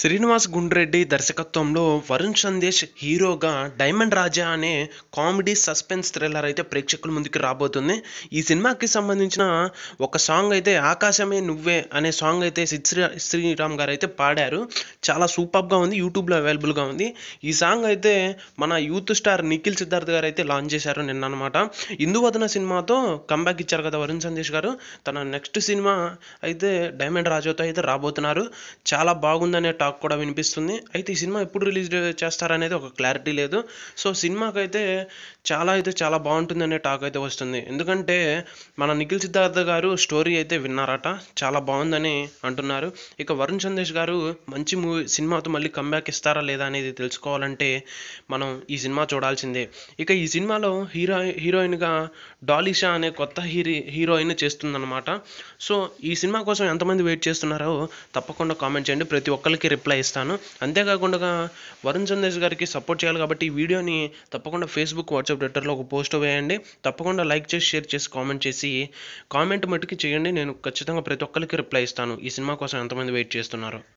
శ్రీనివాస్ గుండ్రెడ్డి దర్శకత్వంలో వరుణ్ సందేశ్ హీరోగా డైమండ్ రాజా అనే కామెడీ సస్పెన్స్ థ్రిల్లర్ అయితే ప్రేక్షకుల ముందుకు రాబోతుంది ఈ సినిమాకి సంబంధించిన ఒక సాంగ్ అయితే ఆకాశమే నువ్వే అనే సాంగ్ అయితే శ్రీ శ్రీరామ్ గారు అయితే పాడారు చాలా సూపర్గా ఉంది యూట్యూబ్లో అవైలబుల్గా ఉంది ఈ సాంగ్ అయితే మన యూత్ స్టార్ నిఖిల్ సిద్ధార్థ్ గారు అయితే లాంచ్ చేశారు నిన్న అనమాట ఇందువదన సినిమాతో కంబ్యాక్ ఇచ్చారు కదా వరుణ్ సందేశ్ గారు తన నెక్స్ట్ సినిమా అయితే డైమండ్ రాజాతో అయితే రాబోతున్నారు చాలా బాగుందనే టాక్ టాక్ కూడా వినిపిస్తుంది అయితే ఈ సినిమా ఎప్పుడు రిలీజ్ చేస్తారనేది ఒక క్లారిటీ లేదు సో అయితే చాలా అయితే చాలా బాగుంటుంది అనే టాక్ అయితే వస్తుంది ఎందుకంటే మన నిఖిల్ సిద్ధార్థ గారు స్టోరీ అయితే విన్నారట చాలా బాగుందని అంటున్నారు ఇక వరుణ్ సందేశ్ గారు మంచి మూవీ సినిమాతో మళ్ళీ కంబ్యాక్ ఇస్తారా లేదా అనేది తెలుసుకోవాలంటే మనం ఈ సినిమా చూడాల్సిందే ఇక ఈ సినిమాలో హీరో హీరోయిన్గా డాలిషా అనే కొత్త హీరో హీరోయిన్ చేస్తుందన్నమాట సో ఈ సినిమా కోసం ఎంతమంది వెయిట్ చేస్తున్నారో తప్పకుండా కామెంట్ చేయండి ప్రతి ఒక్కరికి రిప్లై ఇస్తాను అంతేకాకుండా వరుణ్ సందేశ్ గారికి సపోర్ట్ చేయాలి కాబట్టి ఈ వీడియోని తప్పకుండా ఫేస్బుక్ వాట్సాప్ ట్విట్టర్లో ఒక పోస్ట్ వేయండి తప్పకుండా లైక్ చేసి షేర్ చేసి కామెంట్ చేసి కామెంట్ మట్టుకి చేయండి నేను ఖచ్చితంగా ప్రతి ఒక్కరికి రిప్లై ఇస్తాను ఈ సినిమా కోసం ఎంతమంది వెయిట్ చేస్తున్నారు